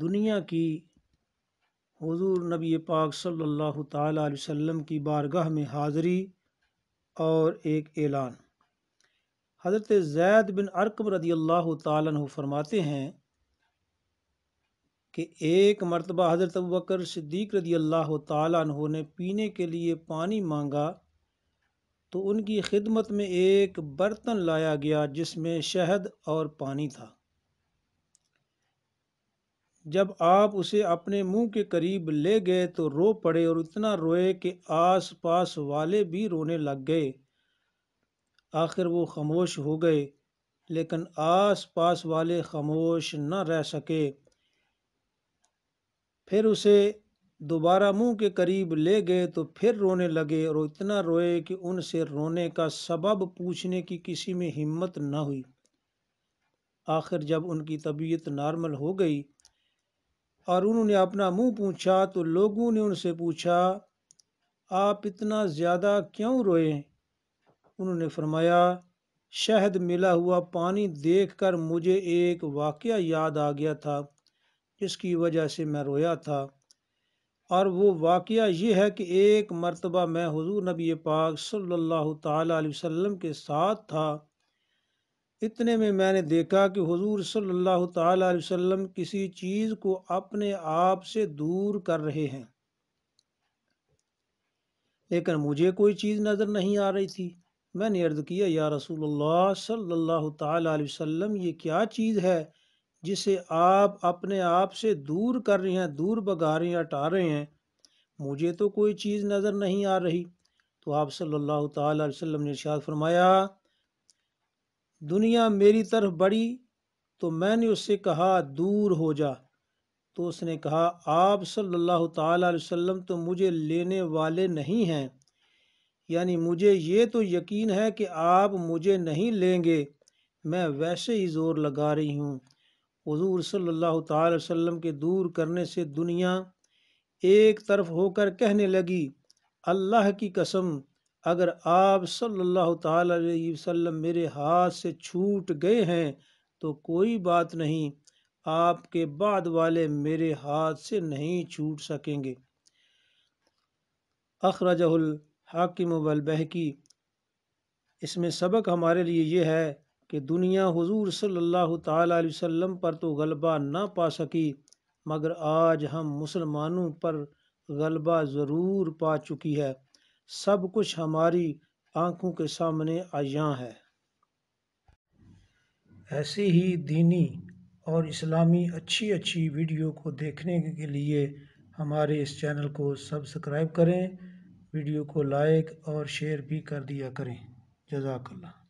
دنیا کی حضور نبی پاک صلی اللہ تعالیٰ علیہ وسلم کی بارگاہ میں حاضری اور ایک اعلان حضرت زید بن ارکم رضی اللہ تعالیٰ عنہ فرماتے ہیں کہ ایک مرتبہ حضرت بکر صدیق رضی اللہ تعالیٰ عنہ نے پینے کے لیے پانی مانگا تو ان کی خدمت میں ایک برتن لایا گیا جس میں شہد اور پانی تھا جب آپ اسے اپنے منہ کے قریب لے گئے تو رو پڑے اور اتنا روئے کہ آس پاس والے بھی رونے لگ گئے آخر وہ خاموش ہو گئے لیکن آس پاس والے خاموش نہ رہ سکے پھر اسے دوبارہ منہ کے قریب لے گئے تو پھر رونے لگے اور اتنا روئے کہ ان سے رونے کا سبب پوچھنے کی کسی میں ہمت نہ ہوئی آخر جب ان کی طبیعت نارمل ہو گئی اور انہوں نے اپنا منہ پوچھا تو لوگوں نے ان سے پوچھا آپ اتنا زیادہ کیوں روئے انہوں نے فرمایا شہد ملا ہوا پانی دیکھ کر مجھے ایک واقعہ یاد آ گیا تھا جس کی وجہ سے میں رویا تھا اور وہ واقعہ یہ ہے کہ ایک مرتبہ میں حضور نبی پاک صلی اللہ تعالیٰ علیہ وسلم کے ساتھ تھا اتنے میں میں نے دیکھا کہ حضور صلی اللہ تعالیٰ علیہ وسلم کسی چیز کو اپنے آپ سے دور کر رہے ہیں لیکن مجھے کوئی چیز نظر نہیں آ رہی تھی میں نے ارد کیا یا رسول اللہ صلی اللہ تعالیٰ علیہ وسلم یہ کیا چیز ہے جسے آپ اپنے آپ سے دور کر رہے ہیں دور بگا رہے ہیں اٹھا رہے ہیں مجھے تو کوئی چیز نظر نہیں آ رہی تو آپ صلی اللہ تعالیٰ علیہ وسلم نے ارشاد فرمایا دنیا میری طرف بڑی تو میں نے اس سے کہا دور ہو جا تو اس نے کہا آپ صلی اللہ تعالیٰ علیہ وسلم تو مجھے لینے والے نہیں ہیں یعنی مجھے یہ تو یقین ہے کہ آپ مجھے نہیں لیں گے میں ویسے ہی زور لگا رہی ہوں حضور صلی اللہ تعالی علیہ کے دور کرنے سے دنیا ایک طرف ہو کر کہنے لگی اللہ کی قسم اگر آپ صلی اللہ تعالیٰ علیہ وسلم میرے ہاتھ سے چھوٹ گئے ہیں تو کوئی بات نہیں آپ کے بعد والے میرے ہاتھ سے نہیں چھوٹ سکیں گے اخرجہ الحاکم والبہکی اس میں سبق ہمارے لیے یہ ہے کہ دنیا حضور صلی اللہ تعالیٰ علیہ وسلم پر تو غلبہ نہ پا سکی مگر آج ہم مسلمانوں پر غلبہ ضرور پا چکی ہے سب کچھ ہماری آنکھوں کے سامنے آیاں ہے ایسے ہی دینی اور اسلامی اچھی اچھی ویڈیو کو دیکھنے کے لیے ہمارے اس چینل کو سبسکرائب کریں ویڈیو کو لائک اور شیئر بھی کر دیا کریں جزاک اللہ